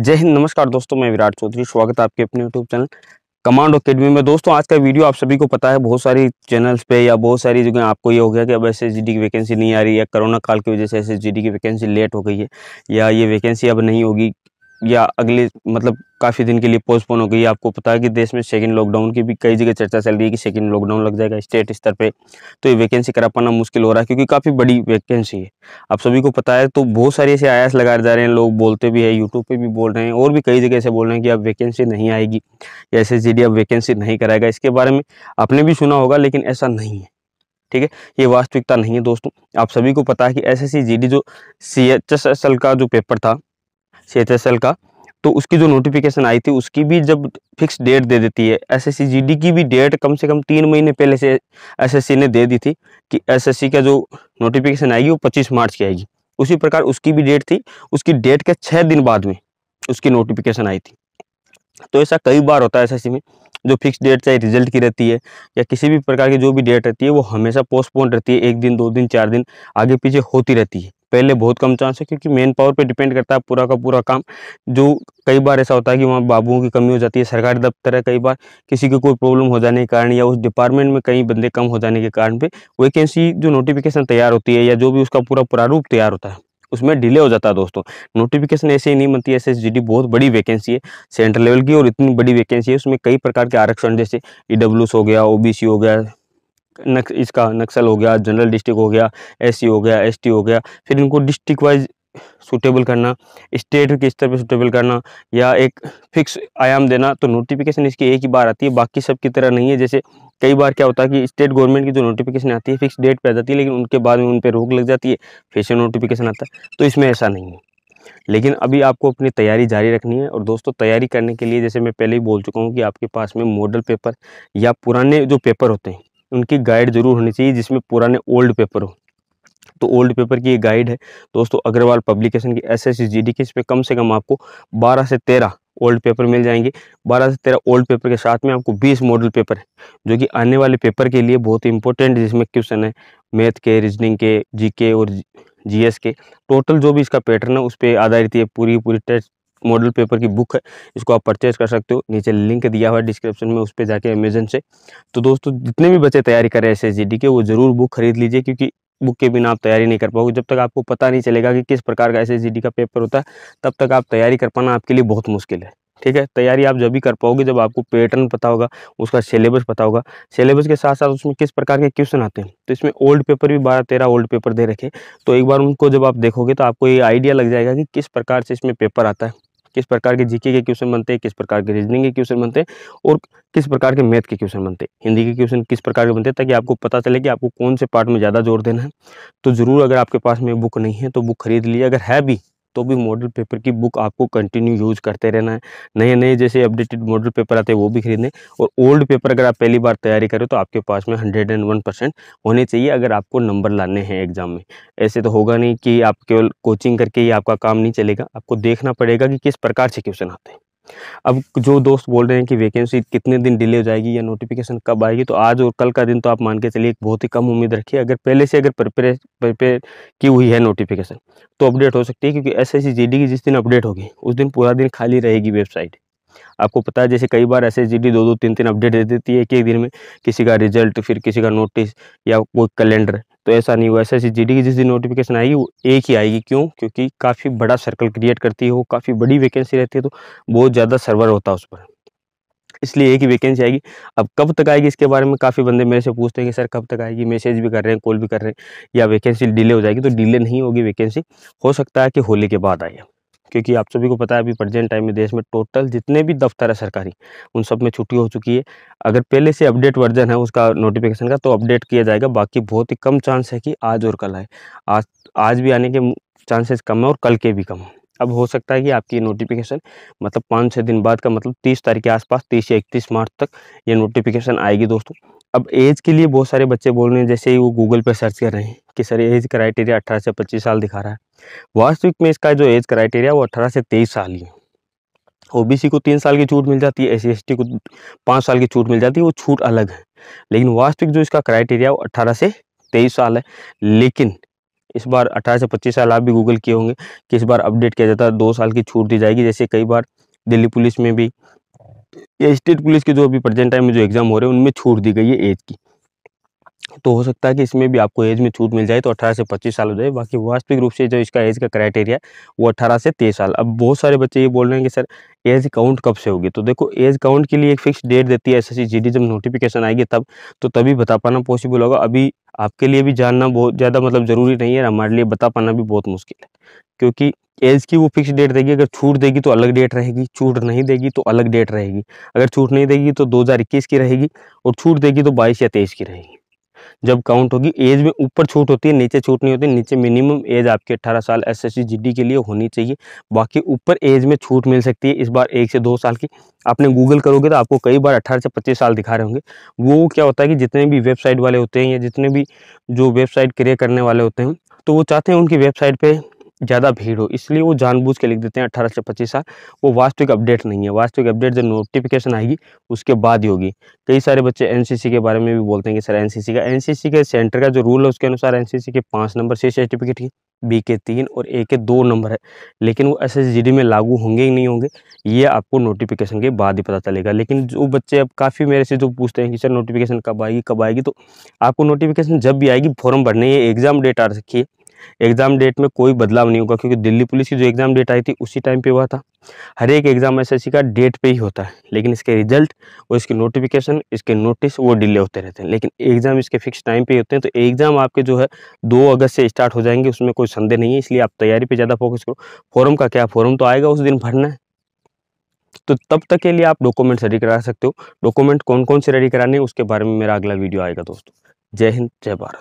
जय हिंद नमस्कार दोस्तों मैं विराट चौधरी स्वागत है आपके अपने यूट्यूब चैनल कमांड अकेडमी में दोस्तों आज का वीडियो आप सभी को पता है बहुत सारी चैनल्स पे या बहुत सारी जगह आपको ये हो गया कि अब एस की वैकेंसी नहीं आ रही है कोरोना काल की वजह से एस की वैकेंसी लेट हो गई है या ये वैकेंसी अब नहीं होगी या अगले मतलब काफ़ी दिन के लिए पोस्टपोन हो गई आपको पता है कि देश में सेकंड लॉकडाउन की भी कई जगह चर्चा चल रही है कि सेकंड लॉकडाउन लग जाएगा स्टेट स्तर पे तो ये वैकेंसी करा पाना मुश्किल हो रहा है क्योंकि काफ़ी बड़ी वैकेंसी है आप सभी को पता है तो बहुत सारे ऐसे आयास लगाए जा रहे हैं लोग बोलते भी है यूट्यूब पर भी बोल रहे हैं और भी कई जगह ऐसे बोल रहे हैं कि अब वैकेंसी नहीं आएगी या एस अब वैकेंसी नहीं कराएगा इसके बारे में आपने भी सुना होगा लेकिन ऐसा नहीं है ठीक है ये वास्तविकता नहीं है दोस्तों आप सभी को पता है कि एस एस जो C H S S L का जो पेपर था सी का तो उसकी जो नोटिफिकेशन आई थी उसकी भी जब फिक्स डेट दे देती है एसएससी जीडी की भी डेट कम से कम तीन महीने पहले से एसएससी ने दे दी थी कि एसएससी का जो नोटिफिकेशन आएगी वो 25 मार्च की आएगी उसी प्रकार उसकी भी डेट थी उसकी डेट के छः दिन बाद में उसकी नोटिफिकेशन आई थी तो ऐसा कई बार होता है एस में जो फिक्स डेट चाहे रिजल्ट की रहती है या किसी भी प्रकार की जो भी डेट रहती है वो हमेशा पोस्टपोन रहती है एक दिन दो दिन चार दिन आगे पीछे होती रहती है पहले बहुत कम चांस है क्योंकि मैन पावर पर डिपेंड करता है पूरा का पूरा काम जो कई बार ऐसा होता है कि वहाँ बाबुओं की कमी हो जाती है सरकारी दफ्तर है कई बार किसी की कोई प्रॉब्लम हो जाने के कारण या उस डिपार्टमेंट में कई बंदे कम हो जाने के कारण पे वैकेंसी जो नोटिफिकेशन तैयार होती है या जो भी उसका पूरा प्रारूप तैयार होता है उसमें डिले हो जाता है दोस्तों नोटिफिकेशन ऐसे ही नहीं बनती एस बहुत बड़ी वैकेंसी है सेंट्रल लेवल की और इतनी बड़ी वैकेंसी है उसमें कई प्रकार के आरक्षण जैसे ई e हो गया ओ हो गया नक, इसका नक्सल हो गया जनरल डिस्ट्रिक्ट हो गया एस हो गया एस हो गया फिर इनको डिस्ट्रिक्ट वाइज सूटेबल करना स्टेट के स्तर पर सूटेबल करना या एक फिक्स आयाम देना तो नोटिफिकेशन इसकी एक ही बार आती है बाकी सब की तरह नहीं है जैसे कई बार क्या होता है कि स्टेट गवर्नमेंट की जो नोटिफिकेशन आती है फिक्स डेट पे आ जाती है लेकिन उनके बाद में उन पर रोक लग जाती है फिर से नोटिफिकेशन आता है तो इसमें ऐसा नहीं है लेकिन अभी आपको अपनी तैयारी जारी रखनी है और दोस्तों तैयारी करने के लिए जैसे मैं पहले ही बोल चुका हूँ कि आपके पास में मॉडल पेपर या पुराने जो पेपर होते हैं उनकी गाइड जरूर होनी चाहिए जिसमें पुराने ओल्ड पेपर हो तो ओल्ड पेपर की ये गाइड है दोस्तों अग्रवाल पब्लिकेशन की एस एस जी डी के इस पर कम से कम आपको 12 से 13 ओल्ड पेपर मिल जाएंगे 12 से 13 ओल्ड पेपर के साथ में आपको 20 मॉडल पेपर है जो कि आने वाले पेपर के लिए बहुत ही इंपॉर्टेंट जिसमें क्वेश्चन है मैथ के रीजनिंग के जीके और जीएस के टोटल जो भी इसका पैटर्न है उस पर आधारित ये पूरी पूरी टेस्ट मॉडल पेपर की बुक है इसको आप परचेज कर सकते हो नीचे लिंक दिया हुआ है डिस्क्रिप्शन में उस पर जाके अमेजन से तो दोस्तों जितने भी बच्चे तैयारी कर रहे हैं एस के वो ज़रूर बुक खरीद लीजिए क्योंकि बुक के बिना आप तैयारी नहीं कर पाओगे जब तक आपको पता नहीं चलेगा कि किस प्रकार का एस का पेपर होता है तब तक आप तैयारी कर पाना आपके लिए बहुत मुश्किल है ठीक है तैयारी आप जब भी कर पाओगे जब आपको पैटर्न पता होगा उसका सिलेबस पता होगा सिलेबस के साथ साथ उसमें किस प्रकार के क्वेश्चन आते हैं तो इसमें ओल्ड पेपर भी बारह तेरह ओल्ड पेपर दे रखे तो एक बार उनको जब आप देखोगे तो आपको ये आइडिया लग जाएगा कि किस प्रकार से इसमें पेपर आता है किस प्रकार के जीके के क्वेश्चन बनते हैं किस प्रकार के रीजनिंग के क्वेश्चन बनते हैं और किस प्रकार के मैथ के क्वेश्चन बनते हैं हिंदी के क्वेश्चन किस प्रकार के बनते हैं ताकि आपको पता चले कि आपको कौन से पार्ट में ज़्यादा जोर देना है तो ज़रूर अगर आपके पास में बुक नहीं है तो बुक खरीद लीजिए अगर है भी तो भी मॉडल पेपर की बुक आपको कंटिन्यू यूज़ करते रहना है नए नए जैसे अपडेटेड मॉडल पेपर आते हैं वो भी खरीदने और ओल्ड पेपर अगर आप पहली बार तैयारी करें तो आपके पास में हंड्रेड एंड वन परसेंट होने चाहिए अगर आपको नंबर लाने हैं एग्जाम में ऐसे तो होगा नहीं कि आप केवल कोचिंग करके ही आपका काम नहीं चलेगा आपको देखना पड़ेगा कि किस प्रकार से क्वेश्चन आते हैं अब जो दोस्त बोल रहे हैं कि वैकेंसी कितने दिन डिले हो जाएगी या नोटिफिकेशन कब आएगी तो आज और कल का दिन तो आप मान के चलिए बहुत ही कम उम्मीद रखिए अगर पहले से अगर प्रिपेयर प्रिपेयर की हुई है नोटिफिकेशन तो अपडेट हो सकती है क्योंकि एस एस की जिस दिन अपडेट होगी उस दिन पूरा दिन खाली रहेगी वेबसाइट आपको पता है जैसे कई बार एस दो दो तीन तीन अपडेट दे देती है एक एक दिन में किसी का रिजल्ट फिर किसी का नोटिस या कोई कैलेंडर तो ऐसा नहीं हुआ एस जी की जिस दिन नोटिफिकेशन आएगी वो एक ही आएगी क्यों क्योंकि काफ़ी बड़ा सर्कल क्रिएट करती है वो काफ़ी बड़ी वैकेंसी रहती है तो बहुत ज़्यादा सर्वर होता है उस पर इसलिए एक ही वैकेंसी आएगी अब कब तक आएगी इसके बारे में काफ़ी बंदे मेरे से पूछते हैं कि सर कब तक आएगी मैसेज भी कर रहे हैं कॉल भी कर रहे हैं या वैकेंसी डिले हो जाएगी तो डिले नहीं होगी वैकेंसी हो सकता है कि होली के बाद आए क्योंकि आप सभी को पता है अभी प्रजेंट टाइम में देश में टोटल जितने भी दफ्तर है सरकारी उन सब में छुट्टी हो चुकी है अगर पहले से अपडेट वर्जन है उसका नोटिफिकेशन का तो अपडेट किया जाएगा बाकी बहुत ही कम चांस है कि आज और कल आए आज आज भी आने के चांसेस कम है और कल के भी कम हैं अब हो सकता है कि आपकी नोटिफिकेशन मतलब पाँच छः दिन बाद का मतलब तीस तारीख के आसपास तीस या इकतीस मार्च तक ये नोटिफिकेशन आएगी दोस्तों अब एज के लिए बहुत सारे बच्चे बोल रहे हैं जैसे ही वो गूगल पर सर्च कर रहे हैं कि सर एज क्राइटेरिया अठारह से पच्चीस साल दिखा रहा है वास्तविक में इसका जो एज क्राइटेरिया वो अट्ठारह से तेईस साल ही है ओबीसी को तीन साल की छूट मिल जाती है एस सी e को पाँच साल की छूट मिल जाती है वो छूट अलग है लेकिन वास्तविक जो इसका क्राइटेरिया वो अट्ठारह से तेईस साल है लेकिन इस बार अट्ठारह से पच्चीस साल आप भी गूगल किए होंगे कि इस बार अपडेट किया जाता है दो साल की छूट दी जाएगी जैसे कई बार दिल्ली पुलिस में भी ये स्टेट पुलिस के जो अभी प्रेजेंट टाइम में जो एग्ज़ाम हो रहे हैं उनमें छूट दी गई है एज की तो हो सकता है कि इसमें भी आपको एज में छूट मिल जाए तो 18 से 25 साल हो जाए बाकी वास्तविक रूप से जो इसका एज का क्राइटेरिया वो 18 से तेईस साल अब बहुत सारे बच्चे ये बोल रहे हैं कि सर एज काउंट कब से होगी तो देखो एज काउंट के लिए एक फिक्स डेट देती है एस एस जब नोटिफिकेशन आएगी तब तो तभी बता पाना पॉसिबल होगा अभी आपके लिए भी जानना बहुत ज़्यादा मतलब ज़रूरी नहीं है हमारे लिए बता पाना भी बहुत मुश्किल है क्योंकि एज की वो फिक्स डेट देगी अगर छूट देगी तो अलग डेट रहेगी छूट नहीं देगी तो अलग डेट रहेगी अगर छूट नहीं देगी तो 2021 की रहेगी और छूट देगी तो 22 या 23 की रहेगी जब काउंट होगी एज में ऊपर छूट होती है नीचे छूट नहीं होती नीचे मिनिमम एज आपके 18 साल एस एस के लिए होनी चाहिए बाकी ऊपर एज में छूट मिल सकती है इस बार एक से दो साल की आपने गूगल करोगे तो आपको कई बार 18 से 25 साल दिखा रहे होंगे वो क्या होता है कि जितने भी वेबसाइट वाले होते हैं या जितने भी जो वेबसाइट क्रिएट करने वाले होते हैं तो वो चाहते हैं उनकी वेबसाइट पर ज़्यादा भीड़ हो इसलिए वो जानबूझ के लिख देते हैं अट्ठारह से पच्चीस साल वो वास्तविक अपडेट नहीं है वास्तविक अपडेट जो नोटिफिकेशन आएगी उसके बाद ही होगी कई सारे बच्चे एनसीसी के बारे में भी बोलते हैं कि सर एनसीसी का एनसीसी के सेंटर का जो रूल है उसके अनुसार एनसीसी के पाँच नंबर से सर्टिफिकेट की बी के तीन और ए के दो नंबर है लेकिन वो एस में लागू होंगे ही नहीं होंगे ये आपको नोटिफिकेशन के बाद ही पता चलेगा लेकिन जो बच्चे अब काफ़ी मेरे से जो पूछते हैं कि सर नोटिफिकेशन कब आएगी कब आएगी तो आपको नोटिफिकेशन जब भी आएगी फॉर्म भरने ये एग्ज़ाम डेट आ रखी है एग्ज़ाम डेट में कोई बदलाव नहीं होगा क्योंकि दिल्ली पुलिस की जो एग्ज़ाम डेट आई थी उसी टाइम पे हुआ था हर एक एग्ज़ाम एस का डेट पे ही होता है लेकिन इसके रिजल्ट और इसके नोटिफिकेशन इसके नोटिस वो डिले होते रहते हैं लेकिन एग्ज़ाम इसके फिक्स टाइम पे होते हैं तो एग्ज़ाम आपके जो है दो अगस्त से स्टार्ट हो जाएंगे उसमें कोई संदेह नहीं है इसलिए आप तैयारी पर ज़्यादा फोकस करो फॉरम का क्या फॉरम तो आएगा उस दिन भरना है तो तब तक के लिए आप डॉक्यूमेंट्स रेडी करा सकते हो डॉक्यूमेंट कौन कौन से रेडी कराने उसके बारे में मेरा अगला वीडियो आएगा दोस्तों जय हिंद जय भारत